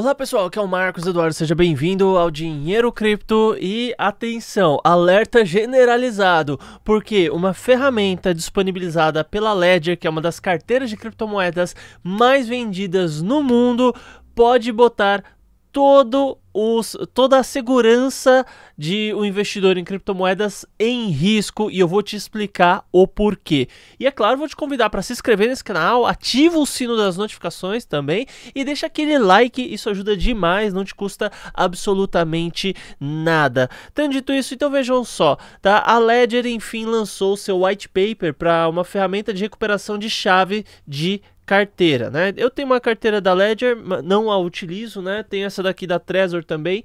Olá pessoal, aqui é o Marcos Eduardo, seja bem-vindo ao Dinheiro Cripto e atenção, alerta generalizado, porque uma ferramenta disponibilizada pela Ledger, que é uma das carteiras de criptomoedas mais vendidas no mundo, pode botar todo os, toda a segurança de um investidor em criptomoedas em risco e eu vou te explicar o porquê. E é claro, vou te convidar para se inscrever nesse canal, ativa o sino das notificações também e deixa aquele like, isso ajuda demais, não te custa absolutamente nada. Tendo dito isso, então vejam só, tá? A Ledger enfim lançou seu white paper para uma ferramenta de recuperação de chave de carteira, né? Eu tenho uma carteira da Ledger, não a utilizo, né? Tem essa daqui da Trezor também.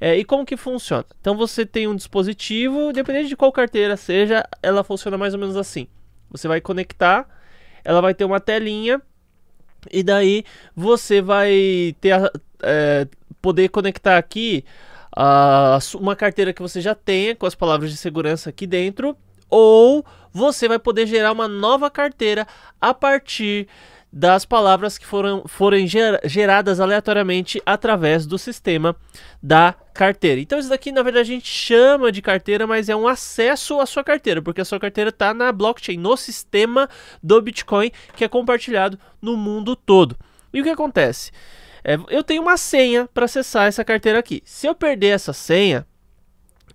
É, e como que funciona? Então você tem um dispositivo, independente de qual carteira seja, ela funciona mais ou menos assim. Você vai conectar, ela vai ter uma telinha e daí você vai ter a, é, poder conectar aqui a, uma carteira que você já tenha com as palavras de segurança aqui dentro ou você vai poder gerar uma nova carteira a partir das palavras que foram, forem ger, geradas aleatoriamente através do sistema da carteira. Então isso daqui na verdade a gente chama de carteira, mas é um acesso à sua carteira, porque a sua carteira está na blockchain, no sistema do Bitcoin que é compartilhado no mundo todo. E o que acontece? É, eu tenho uma senha para acessar essa carteira aqui. Se eu perder essa senha,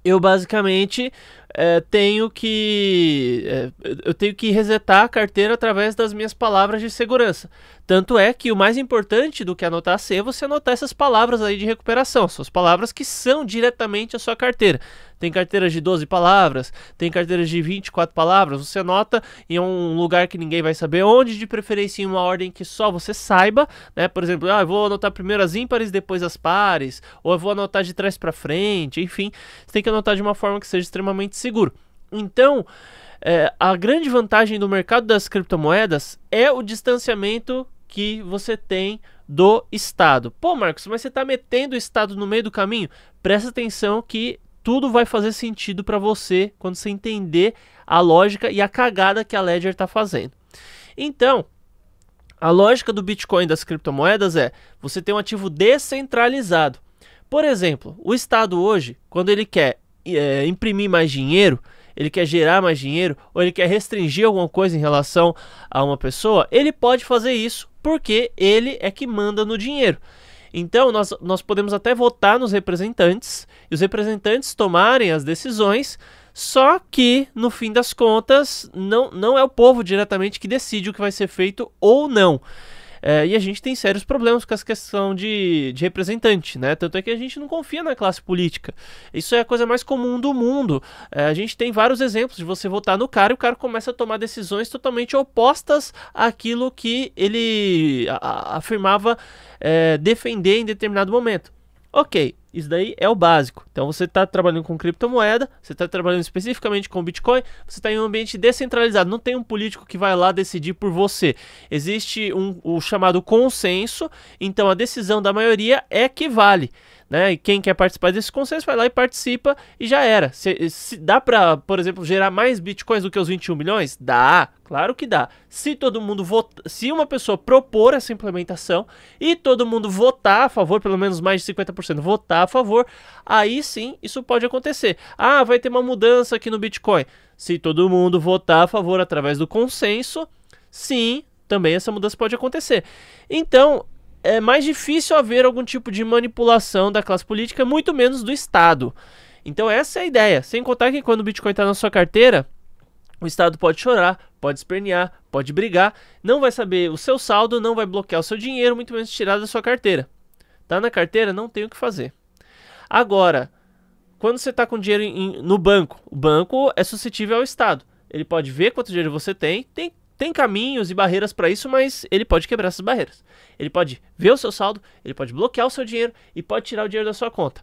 eu basicamente é, tenho que é, eu tenho que resetar a carteira através das minhas palavras de segurança. Tanto é que o mais importante do que anotar a C é você anotar essas palavras aí de recuperação, suas palavras que são diretamente a sua carteira. Tem carteiras de 12 palavras, tem carteiras de 24 palavras, você anota em um lugar que ninguém vai saber onde, de preferência em uma ordem que só você saiba, né? Por exemplo, ah, eu vou anotar primeiro as ímpares, depois as pares, ou eu vou anotar de trás para frente, enfim, você tem que anotar de uma forma que seja extremamente seguro. Então, é, a grande vantagem do mercado das criptomoedas é o distanciamento que você tem do Estado. Pô, Marcos, mas você está metendo o Estado no meio do caminho? Presta atenção que tudo vai fazer sentido para você quando você entender a lógica e a cagada que a Ledger está fazendo. Então, a lógica do Bitcoin das criptomoedas é você ter um ativo descentralizado. Por exemplo, o Estado hoje, quando ele quer é, imprimir mais dinheiro, ele quer gerar mais dinheiro, ou ele quer restringir alguma coisa em relação a uma pessoa, ele pode fazer isso porque ele é que manda no dinheiro. Então, nós, nós podemos até votar nos representantes e os representantes tomarem as decisões, só que, no fim das contas, não, não é o povo diretamente que decide o que vai ser feito ou não. É, e a gente tem sérios problemas com essa questão de, de representante, né? Tanto é que a gente não confia na classe política. Isso é a coisa mais comum do mundo. É, a gente tem vários exemplos de você votar no cara e o cara começa a tomar decisões totalmente opostas àquilo que ele a, a, afirmava é, defender em determinado momento. Ok, isso daí é o básico. Então você está trabalhando com criptomoeda, você está trabalhando especificamente com Bitcoin, você está em um ambiente descentralizado. Não tem um político que vai lá decidir por você. Existe um, o chamado consenso, então a decisão da maioria é que vale né? E quem quer participar desse consenso vai lá e participa e já era. Se, se dá para, por exemplo, gerar mais bitcoins do que os 21 milhões? Dá, claro que dá. Se todo mundo vota, se uma pessoa propor essa implementação e todo mundo votar a favor, pelo menos mais de 50% votar a favor, aí sim isso pode acontecer. Ah, vai ter uma mudança aqui no Bitcoin. Se todo mundo votar a favor através do consenso, sim, também essa mudança pode acontecer. Então, é mais difícil haver algum tipo de manipulação da classe política, muito menos do Estado. Então essa é a ideia. Sem contar que quando o Bitcoin está na sua carteira, o Estado pode chorar, pode espernear, pode brigar, não vai saber o seu saldo, não vai bloquear o seu dinheiro, muito menos tirar da sua carteira. Tá na carteira, não tem o que fazer. Agora, quando você está com dinheiro em, no banco, o banco é suscetível ao Estado. Ele pode ver quanto dinheiro você tem, tem tem caminhos e barreiras para isso, mas ele pode quebrar essas barreiras. Ele pode ver o seu saldo, ele pode bloquear o seu dinheiro e pode tirar o dinheiro da sua conta.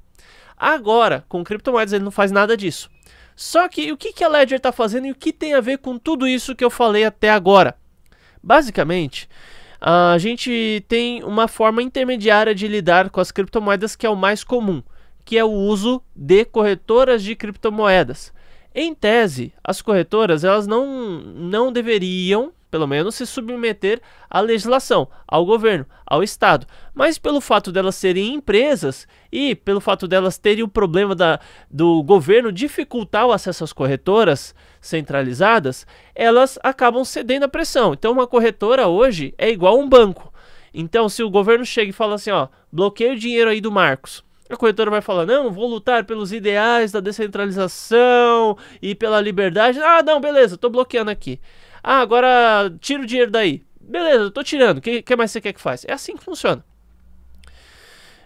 Agora, com criptomoedas ele não faz nada disso. Só que o que, que a Ledger está fazendo e o que tem a ver com tudo isso que eu falei até agora? Basicamente, a gente tem uma forma intermediária de lidar com as criptomoedas que é o mais comum, que é o uso de corretoras de criptomoedas. Em tese, as corretoras elas não, não deveriam, pelo menos, se submeter à legislação, ao governo, ao Estado. Mas pelo fato delas serem empresas e pelo fato delas terem o problema da, do governo dificultar o acesso às corretoras centralizadas, elas acabam cedendo à pressão. Então, uma corretora hoje é igual a um banco. Então, se o governo chega e fala assim, ó, bloqueia o dinheiro aí do Marcos. A corretora vai falar: não, vou lutar pelos ideais da descentralização e pela liberdade. Ah, não, beleza, tô bloqueando aqui. Ah, agora tira o dinheiro daí. Beleza, estou tô tirando. O que, que mais você quer que faça? É assim que funciona.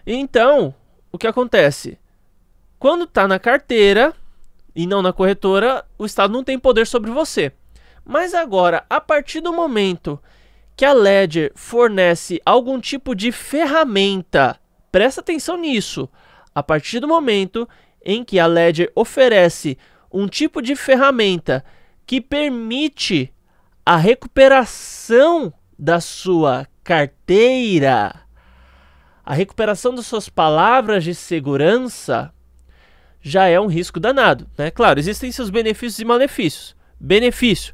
Então, o que acontece? Quando tá na carteira e não na corretora, o Estado não tem poder sobre você. Mas agora, a partir do momento que a Ledger fornece algum tipo de ferramenta Presta atenção nisso. A partir do momento em que a Ledger oferece um tipo de ferramenta que permite a recuperação da sua carteira, a recuperação das suas palavras de segurança, já é um risco danado. Né? Claro, existem seus benefícios e malefícios. Benefício: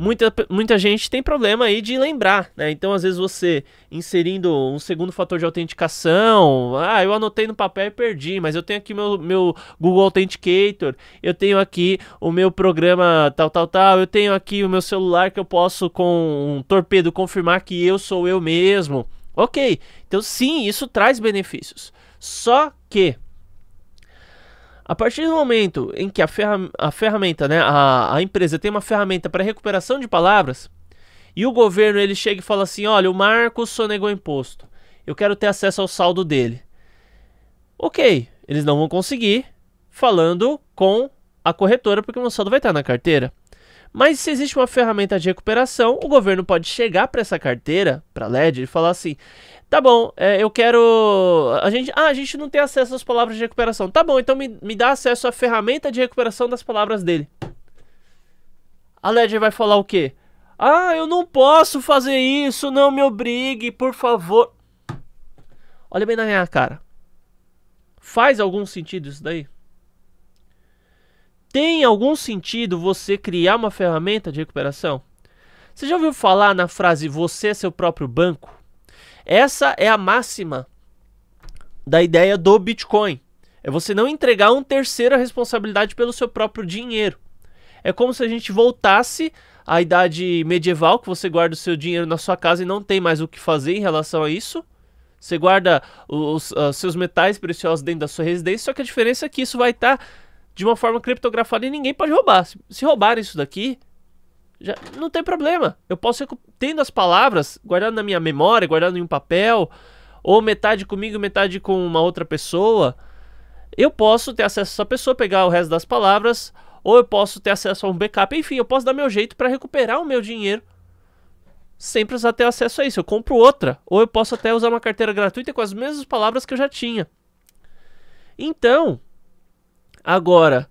muita, muita gente tem problema aí de lembrar, né? Então, às vezes, você inserindo um segundo fator de autenticação, ah, eu anotei no papel e perdi, mas eu tenho aqui meu, meu Google Authenticator, eu tenho aqui o meu programa tal, tal, tal, eu tenho aqui o meu celular que eu posso, com um torpedo, confirmar que eu sou eu mesmo. Ok, então sim, isso traz benefícios. Só que a partir do momento em que a, a ferramenta, né, a, a empresa tem uma ferramenta para recuperação de palavras, e o governo ele chega e fala assim: olha, o Marcos sonegou imposto. Eu quero ter acesso ao saldo dele. Ok, eles não vão conseguir falando com a corretora, porque o meu saldo vai estar na carteira. Mas se existe uma ferramenta de recuperação, o governo pode chegar para essa carteira, para a LED, e falar assim: Tá bom, é, eu quero. A gente... Ah, a gente não tem acesso às palavras de recuperação. Tá bom, então me, me dá acesso à ferramenta de recuperação das palavras dele. A Ledger vai falar o quê? Ah, eu não posso fazer isso, não me obrigue, por favor. Olha bem na minha cara. Faz algum sentido isso daí? Tem algum sentido você criar uma ferramenta de recuperação? Você já ouviu falar na frase você é seu próprio banco? Essa é a máxima da ideia do Bitcoin. É você não entregar um terceiro a responsabilidade pelo seu próprio dinheiro. É como se a gente voltasse à idade medieval, que você guarda o seu dinheiro na sua casa e não tem mais o que fazer em relação a isso. Você guarda os, os ah, seus metais preciosos dentro da sua residência, só que a diferença é que isso vai estar tá de uma forma criptografada e ninguém pode roubar. Se, se isso daqui, já, não tem problema. Eu posso, tendo as palavras, guardando na minha memória, guardando em um papel, ou metade comigo, metade com uma outra pessoa, eu posso ter acesso a essa pessoa, pegar o resto das palavras, ou eu posso ter acesso a um backup. Enfim, eu posso dar meu jeito para recuperar o meu dinheiro sem precisar ter acesso a isso. Eu compro outra, ou eu posso até usar uma carteira gratuita com as mesmas palavras que eu já tinha. Então, agora,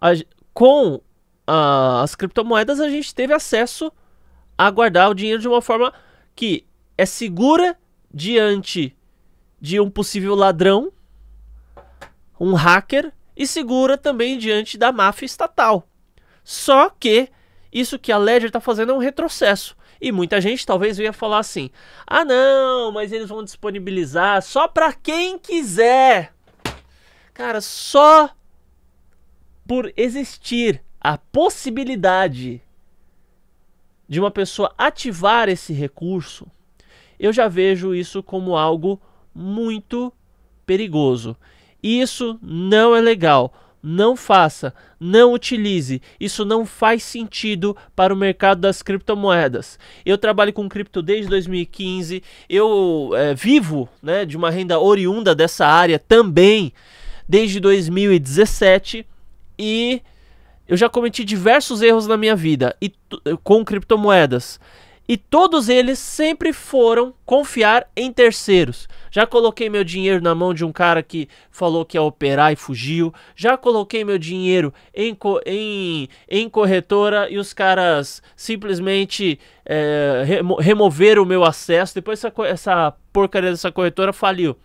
a, com as criptomoedas, a gente teve acesso a guardar o dinheiro de uma forma que é segura diante de um possível ladrão, um hacker, e segura também diante da máfia estatal. Só que isso que a Ledger está fazendo é um retrocesso. E muita gente talvez venha falar assim: ah, não, mas eles vão disponibilizar só para quem quiser. Cara, só por existir a possibilidade de uma pessoa ativar esse recurso, eu já vejo isso como algo muito perigoso. Isso não é legal. Não faça, não utilize. Isso não faz sentido para o mercado das criptomoedas. Eu trabalho com cripto desde 2015. Eu é, vivo né, de uma renda oriunda dessa área também desde 2017 e eu já cometi diversos erros na minha vida e eh, com criptomoedas. E todos eles sempre foram confiar em terceiros. Já coloquei meu dinheiro na mão de um cara que falou que ia operar e fugiu. Já coloquei meu dinheiro em, co em, em corretora e os caras simplesmente é, remo removeram o meu acesso. Depois essa, essa porcaria dessa corretora faliu.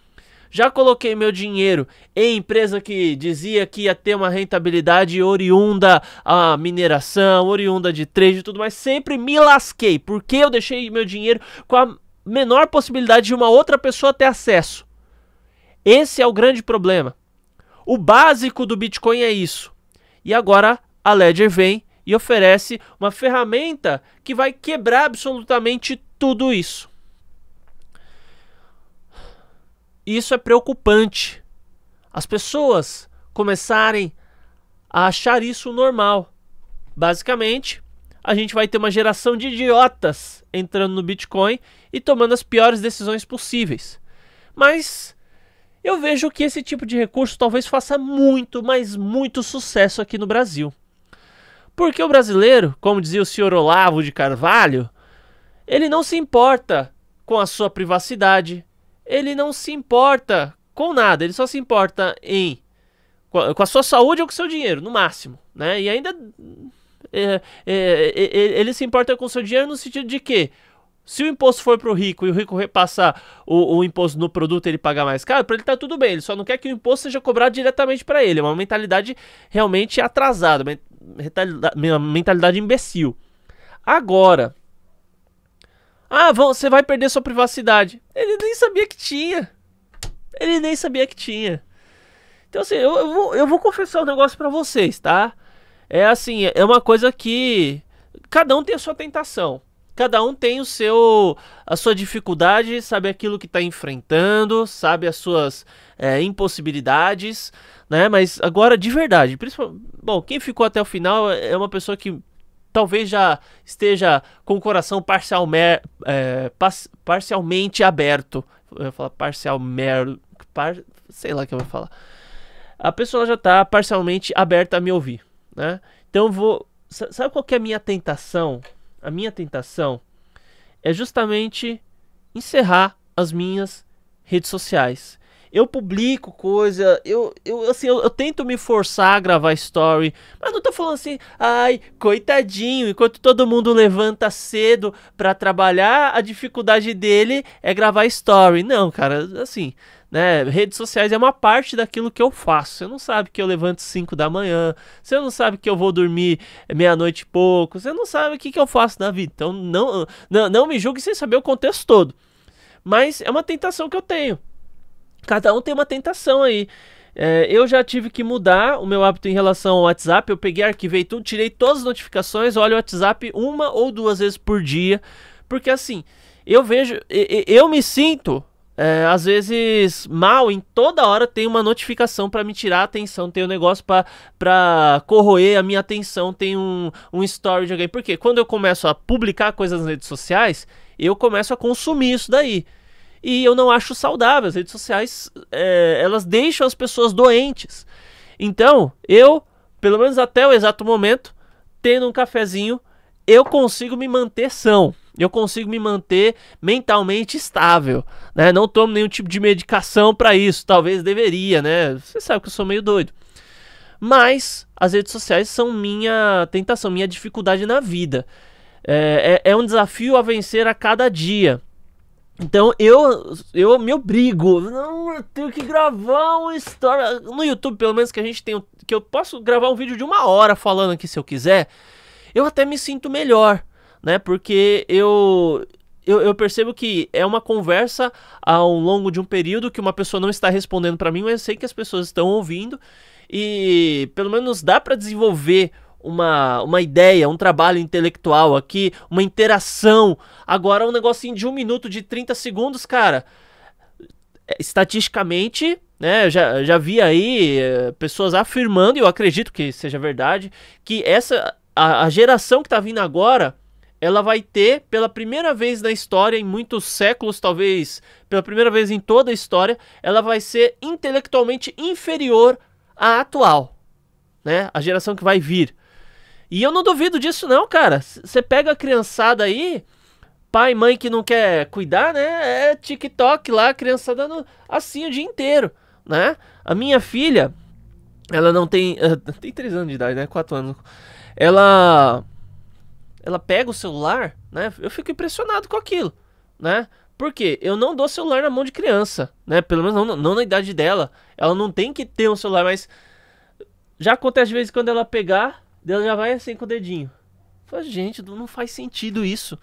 Já coloquei meu dinheiro em empresa que dizia que ia ter uma rentabilidade oriunda a mineração, oriunda de trade e tudo mais. Sempre me lasquei, porque eu deixei meu dinheiro com a menor possibilidade de uma outra pessoa ter acesso. Esse é o grande problema. O básico do Bitcoin é isso. E agora a Ledger vem e oferece uma ferramenta que vai quebrar absolutamente tudo isso. Isso é preocupante. As pessoas começarem a achar isso normal. Basicamente, a gente vai ter uma geração de idiotas entrando no Bitcoin e tomando as piores decisões possíveis. Mas eu vejo que esse tipo de recurso talvez faça muito, mas muito sucesso aqui no Brasil. Porque o brasileiro, como dizia o senhor Olavo de Carvalho, ele não se importa com a sua privacidade, ele não se importa com nada, ele só se importa em com a sua saúde ou com o seu dinheiro, no máximo, né? E ainda é é, é, é, ele se importa com o seu dinheiro no sentido de que se o imposto for para o rico e o rico repassar o, o imposto no produto ele pagar mais caro, para ele tá tudo bem. Ele só não quer que o imposto seja cobrado diretamente para ele. É uma mentalidade realmente atrasada, uma mentalidade imbecil. Agora, ah, você vai perder sua privacidade. Ele nem sabia que tinha. Ele nem sabia que tinha. Então, assim, eu, eu, vou, eu vou confessar um negócio para vocês, tá? É assim, é uma coisa que. Cada um tem a sua tentação. Cada um tem o seu, a sua dificuldade, sabe aquilo que está enfrentando, sabe as suas é, impossibilidades, né? Mas agora, de verdade, principalmente, bom, quem ficou até o final é uma pessoa que talvez já esteja com o coração parcial mer, é, parcialmente aberto. Eu ia falar parcial mer, par, sei lá o que eu vou falar. A pessoa já está parcialmente aberta a me ouvir, né? Então eu vou, sabe qual é a minha tentação? A minha tentação é justamente encerrar as minhas redes sociais. Eu publico coisa, eu, eu assim, eu, eu, tento me forçar a gravar story, mas não tô falando assim, ai, coitadinho, enquanto todo mundo levanta cedo para trabalhar, a dificuldade dele é gravar story. Não, cara, assim, né? Redes sociais é uma parte daquilo que eu faço. Você não sabe que eu levanto 5 da manhã, você não sabe que eu vou dormir eh, meia-noite e pouco, você não sabe o que, que eu faço na vida. Então não, não, não me julgue sem saber o contexto todo. Mas é uma tentação que eu tenho. Cada um tem uma tentação aí. É, eu já tive que mudar o meu hábito em relação ao WhatsApp. Eu peguei, arquivei tudo, tirei todas as notificações, olho o WhatsApp uma ou duas vezes por dia. Porque assim, eu vejo, eu me sinto é, às vezes mal em toda hora tem uma notificação para me tirar a atenção, tem um negócio para corroer a minha atenção, tem um, um story de alguém. Porque quando eu começo a publicar coisas nas redes sociais, eu começo a consumir isso daí. E eu não acho saudável. As redes sociais, é, elas deixam as pessoas doentes. Então, eu, pelo menos até o exato momento, tendo um cafezinho, eu consigo me manter são. Eu consigo me manter mentalmente estável, né? Não tomo nenhum tipo de medicação para isso. Talvez deveria, né? Você sabe que eu sou meio doido. Mas as redes sociais são minha tentação, minha dificuldade na vida. É, é, é um desafio a vencer a cada dia. Então eu eu me obrigo, não, eu tenho que gravar uma história no YouTube, pelo menos que a gente tem, que eu posso gravar um vídeo de uma hora falando aqui se eu quiser. Eu até me sinto melhor, né? Porque eu eu, eu, percebo que é uma conversa ao longo de um período que uma pessoa não está respondendo para mim, mas eu sei que as pessoas estão ouvindo e pelo menos dá para desenvolver uma, uma ideia, um trabalho intelectual aqui, uma interação. Agora um negocinho de um minuto, de 30 segundos, cara. É, estatisticamente, né, já, já vi aí eh, pessoas afirmando, e eu acredito que seja verdade, que essa a, a geração que está vindo agora ela vai ter pela primeira vez na história, em muitos séculos, talvez pela primeira vez em toda a história, ela vai ser intelectualmente inferior à atual, né? A geração que vai vir. E eu não duvido disso não, cara. Você pega a criançada aí, pai e mãe que não quer cuidar, né? É TikTok lá, a criançada dando assim o dia inteiro, né? A minha filha, ela não tem... Tem 3 anos de idade, né? 4 anos. Ela... Ela pega o celular, né? Eu fico impressionado com aquilo, né? Porque eu não dou celular na mão de criança, né? Pelo menos não, não na idade dela. Ela não tem que ter um celular, mas já acontece de vez em quando ela pegar Deus já vai assim com o dedinho. Fala, gente, não faz sentido isso.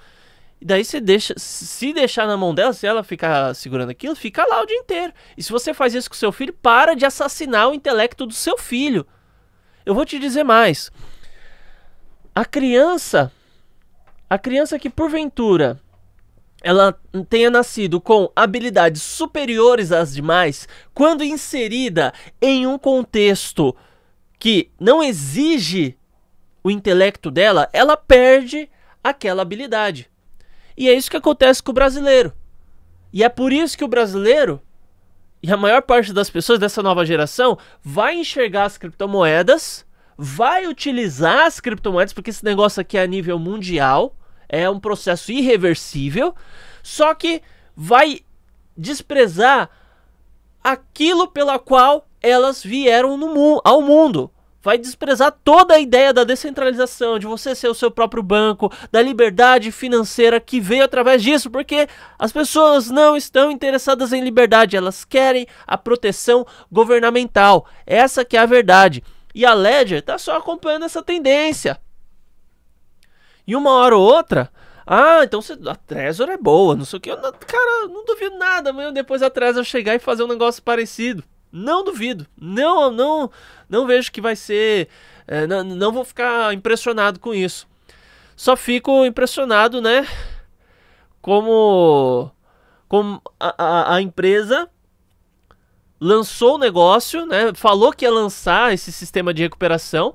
E daí você deixa, se deixar na mão dela, se ela ficar segurando aquilo, fica lá o dia inteiro. E se você faz isso com seu filho, para de assassinar o intelecto do seu filho. Eu vou te dizer mais. A criança, a criança que porventura ela tenha nascido com habilidades superiores às demais, quando inserida em um contexto que não exige o intelecto dela, ela perde aquela habilidade. E é isso que acontece com o brasileiro. E é por isso que o brasileiro e a maior parte das pessoas dessa nova geração vai enxergar as criptomoedas, vai utilizar as criptomoedas, porque esse negócio aqui é a nível mundial, é um processo irreversível, só que vai desprezar aquilo pela qual elas vieram no mu ao mundo, vai desprezar toda a ideia da descentralização, de você ser o seu próprio banco, da liberdade financeira que veio através disso, porque as pessoas não estão interessadas em liberdade, elas querem a proteção governamental. Essa que é a verdade. E a Ledger está só acompanhando essa tendência. E uma hora ou outra, ah, então a Trezor é boa, não sei o que. Eu, cara, não duvido nada, amanhã depois a Trezor chegar e fazer um negócio parecido. Não duvido. Não, não, não vejo que vai ser. É, não, não vou ficar impressionado com isso. Só fico impressionado, né? Como, como a, a, a empresa lançou o negócio, né? Falou que ia lançar esse sistema de recuperação.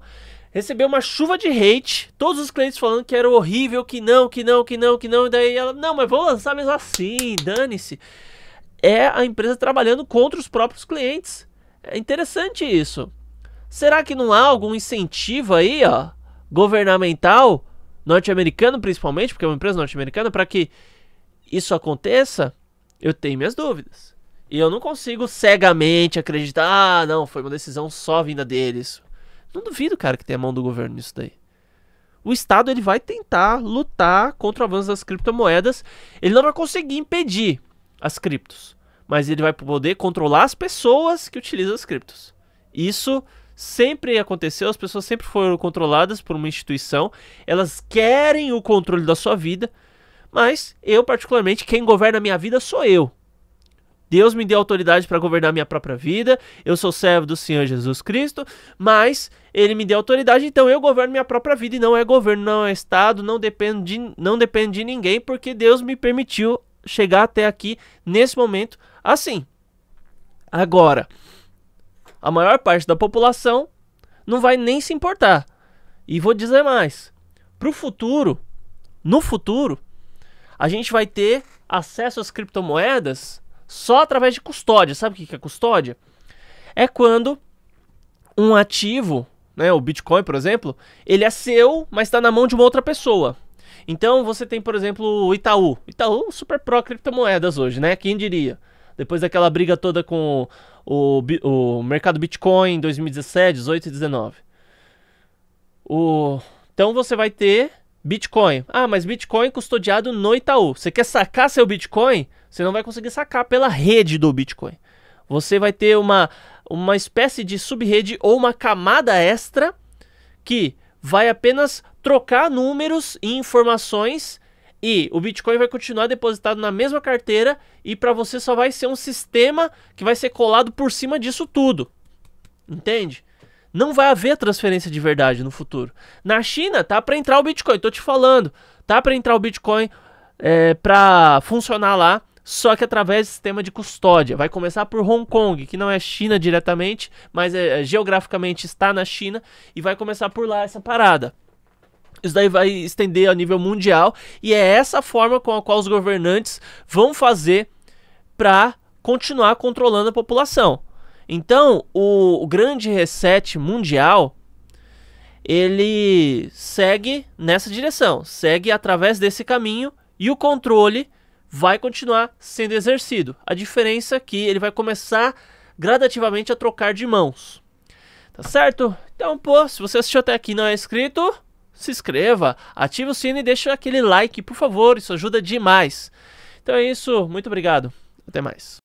Recebeu uma chuva de hate, todos os clientes falando que era horrível, que não, que não, que não, que não, e daí ela, não, mas vou lançar mesmo assim, dane-se é a empresa trabalhando contra os próprios clientes. É interessante isso. Será que não há algum incentivo aí, ó, governamental, norte-americano principalmente, porque é uma empresa norte-americana, para que isso aconteça? Eu tenho minhas dúvidas. E eu não consigo cegamente acreditar, ah, não, foi uma decisão só vinda deles. Não duvido, cara, que tem a mão do governo nisso daí. O Estado ele vai tentar lutar contra o avanço das criptomoedas. Ele não vai conseguir impedir, as criptos, mas ele vai poder controlar as pessoas que utilizam as criptos. Isso sempre aconteceu, as pessoas sempre foram controladas por uma instituição, elas querem o controle da sua vida, mas eu, particularmente, quem governa a minha vida sou eu. Deus me deu autoridade para governar minha própria vida, eu sou servo do Senhor Jesus Cristo, mas ele me deu autoridade, então eu governo minha própria vida e não é governo, não é Estado, não depende de, não depende de ninguém, porque Deus me permitiu chegar até aqui nesse momento assim. Agora, a maior parte da população não vai nem se importar. E vou dizer mais: para o futuro, no futuro, a gente vai ter acesso às criptomoedas só através de custódia. Sabe o que é custódia? É quando um ativo, né, o Bitcoin, por exemplo, ele é seu, mas está na mão de uma outra pessoa. Então você tem, por exemplo, o Itaú. Itaú super pró criptomoedas hoje, né? Quem diria? Depois daquela briga toda com o, o mercado Bitcoin em 2017, 18 e 19. O... Então você vai ter Bitcoin. Ah, mas Bitcoin custodiado no Itaú. Você quer sacar seu Bitcoin? Você não vai conseguir sacar pela rede do Bitcoin. Você vai ter uma, uma espécie de subrede ou uma camada extra que vai apenas trocar números e informações e o Bitcoin vai continuar depositado na mesma carteira e para você só vai ser um sistema que vai ser colado por cima disso tudo. Entende? Não vai haver transferência de verdade no futuro. Na China tá para entrar o Bitcoin, tô te falando, tá para entrar o Bitcoin é, para funcionar lá só que através do sistema de custódia. Vai começar por Hong Kong, que não é China diretamente, mas é, é, geograficamente está na China, e vai começar por lá essa parada. Isso daí vai estender a nível mundial, e é essa forma com a qual os governantes vão fazer para continuar controlando a população. Então, o, o grande reset mundial ele segue nessa direção, segue através desse caminho e o controle vai continuar sendo exercido. A diferença é que ele vai começar gradativamente a trocar de mãos. Tá certo? Então, pô, se você assistiu até aqui e não é inscrito, se inscreva, ative o sino e deixe aquele like, por favor, isso ajuda demais. Então é isso, muito obrigado. Até mais.